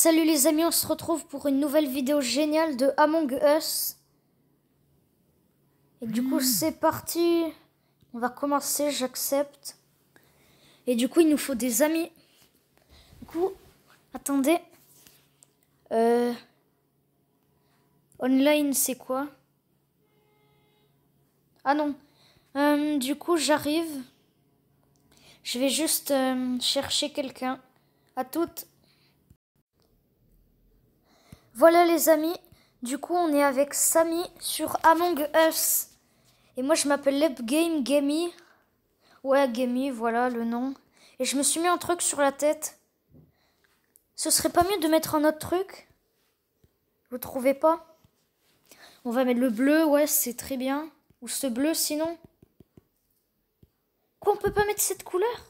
Salut les amis, on se retrouve pour une nouvelle vidéo géniale de Among Us. Et du coup, hmm. c'est parti. On va commencer, j'accepte. Et du coup, il nous faut des amis. Du coup, attendez. Euh, online, c'est quoi Ah non. Euh, du coup, j'arrive. Je vais juste euh, chercher quelqu'un. À toutes. Voilà les amis, du coup on est avec Samy sur Among Us. Et moi je m'appelle Game, Gamey. Ouais Gamey, voilà le nom. Et je me suis mis un truc sur la tête. Ce serait pas mieux de mettre un autre truc Vous trouvez pas On va mettre le bleu, ouais c'est très bien. Ou ce bleu sinon. Quoi on peut pas mettre cette couleur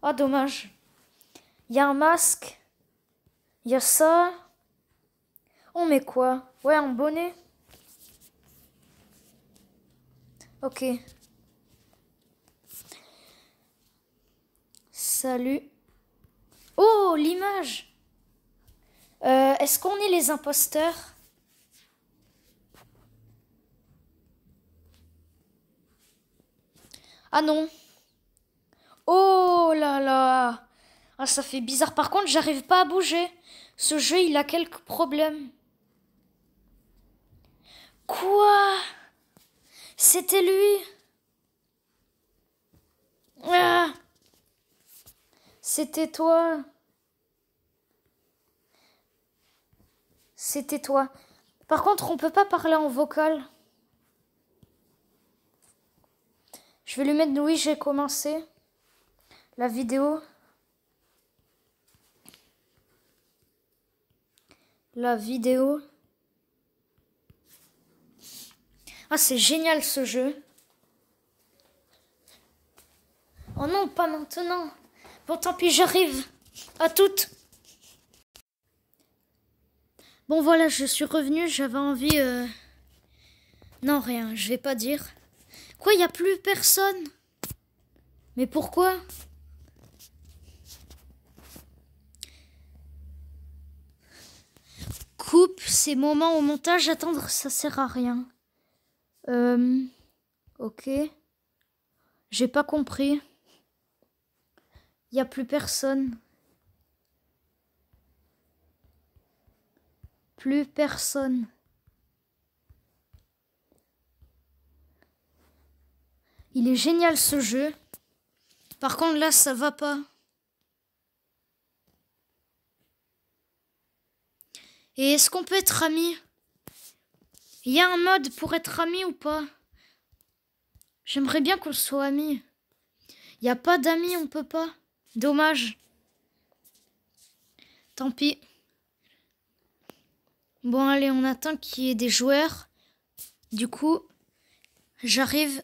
Ah dommage. Il y a un masque. Il ça. On met quoi Ouais, un bonnet. Ok. Salut. Oh, l'image euh, Est-ce qu'on est les imposteurs Ah non Oh là là ah, ça fait bizarre. Par contre, j'arrive pas à bouger. Ce jeu, il a quelques problèmes. Quoi C'était lui ah C'était toi C'était toi. Par contre, on peut pas parler en vocal. Je vais lui mettre oui, j'ai commencé la vidéo. la vidéo. Ah, c'est génial ce jeu. Oh non, pas maintenant. Bon, tant pis, j'arrive. À toutes. Bon, voilà, je suis revenue J'avais envie. Euh, non, rien, je vais pas dire. Quoi, il a plus personne Mais pourquoi coupe ces moments au montage, attendre, ça sert à rien. Euh, ok. J'ai pas compris. Y a plus personne. Plus personne. Il est génial ce jeu. Par contre là, ça va pas. Et est-ce qu'on peut être amis Il y a un mode pour être amis ou pas J'aimerais bien qu'on soit amis. Il n'y a pas d'amis, on peut pas. Dommage. Tant pis. Bon, allez, on attend qu'il y ait des joueurs. Du coup, j'arrive.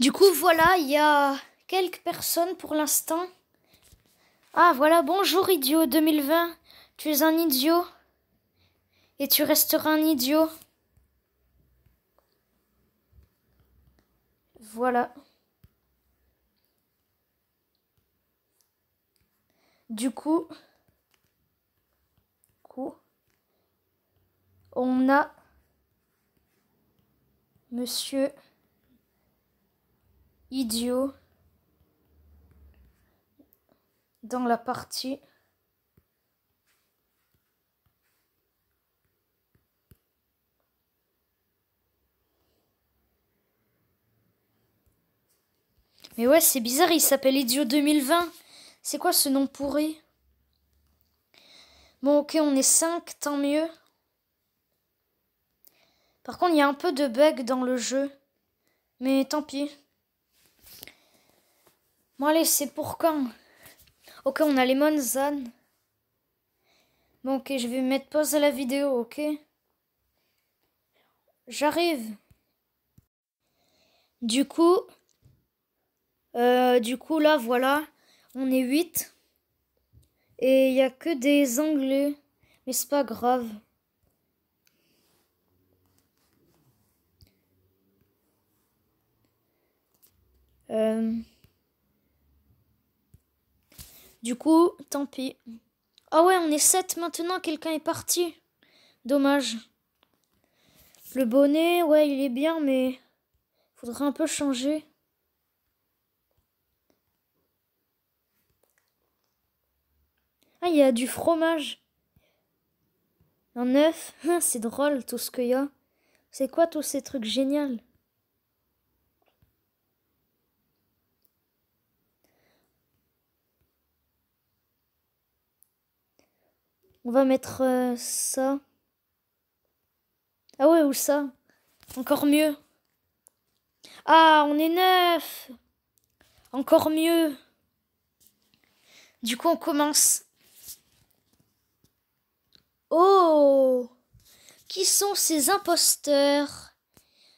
Du coup, voilà, il y a quelques personnes pour l'instant. Ah voilà, bonjour idiot 2020, tu es un idiot et tu resteras un idiot. Voilà. Du coup, coup, on a Monsieur Idiot dans la partie. Mais ouais, c'est bizarre, il s'appelle Idiot 2020. C'est quoi ce nom pourri Bon, ok, on est 5, tant mieux. Par contre, il y a un peu de bug dans le jeu. Mais tant pis. Bon, allez, c'est pour quand Ok, on a les Monzan. Bon, ok, je vais mettre pause à la vidéo, ok J'arrive. Du coup, euh, du coup, là, voilà, on est 8. Et il n'y a que des Anglais. Mais c'est pas grave. Euh... Du coup, tant pis. Ah ouais, on est sept maintenant, quelqu'un est parti. Dommage. Le bonnet, ouais, il est bien, mais faudrait un peu changer. Ah, il y a du fromage. Un œuf. C'est drôle tout ce qu'il y a. C'est quoi tous ces trucs géniaux On va mettre euh, ça. Ah ouais, ou ça. Encore mieux. Ah, on est neuf. Encore mieux. Du coup, on commence. Oh Qui sont ces imposteurs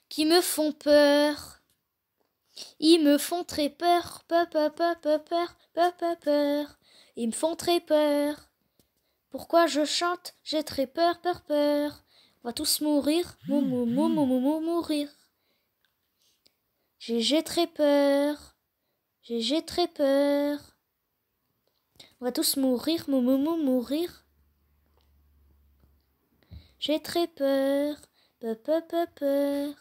qui me font peur Ils me font très peur, peur, peur, peur, peur, peur. Ils me font très peur. Pourquoi je chante J'ai très peur, peur, peur. On va tous mourir, mou, mou, mou, mourir. J'ai très peur. J'ai très peur. On va tous mourir, mou, mou, mourir. J'ai très peur. Peur, peur, peur, peur.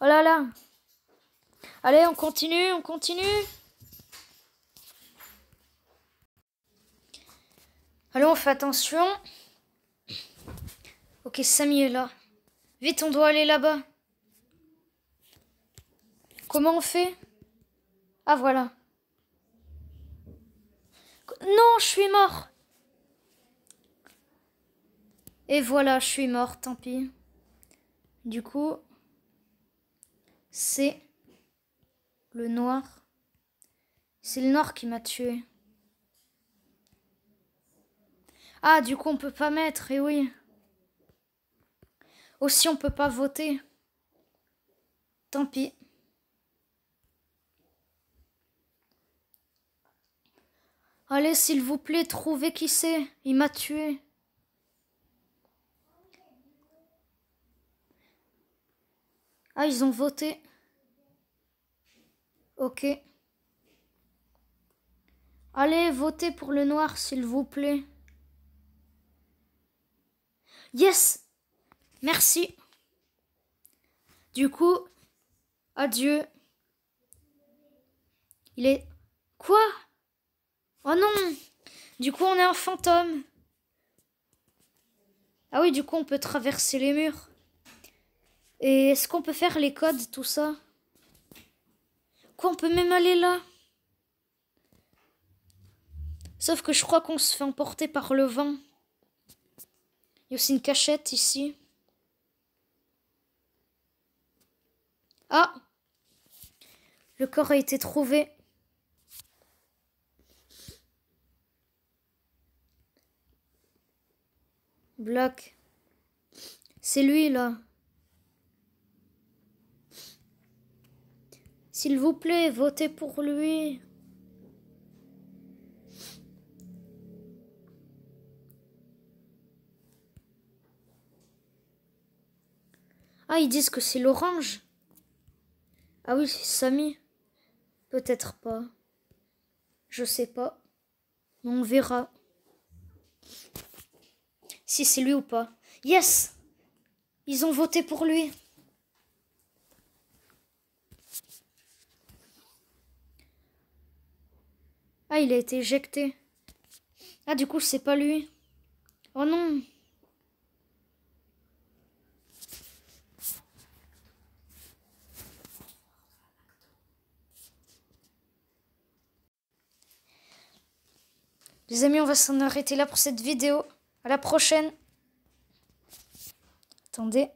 Oh là là. Allez, on continue, on continue. Allez, on fait attention. Ok, Samy est là. Vite, on doit aller là-bas. Comment on fait Ah, voilà. Non, je suis mort Et voilà, je suis mort, tant pis. Du coup, c'est le noir. C'est le noir qui m'a tué. Ah, du coup, on peut pas mettre, et eh oui. Aussi, on peut pas voter. Tant pis. Allez, s'il vous plaît, trouvez qui c'est. Il m'a tué. Ah, ils ont voté. Ok. Allez, votez pour le noir, s'il vous plaît. Yes Merci. Du coup, adieu. Il est... Quoi Oh non Du coup, on est un fantôme. Ah oui, du coup, on peut traverser les murs. Et est-ce qu'on peut faire les codes, tout ça Quoi, on peut même aller là Sauf que je crois qu'on se fait emporter par le vent. Il y a aussi une cachette ici. Ah Le corps a été trouvé. Bloc. C'est lui, là. S'il vous plaît, votez pour lui. Ah, ils disent que c'est l'orange. Ah oui, c'est Samy. Peut-être pas. Je sais pas. On verra. Si c'est lui ou pas. Yes Ils ont voté pour lui. Ah, il a été éjecté. Ah, du coup, c'est pas lui. Oh non Les amis, on va s'en arrêter là pour cette vidéo. À la prochaine. Attendez.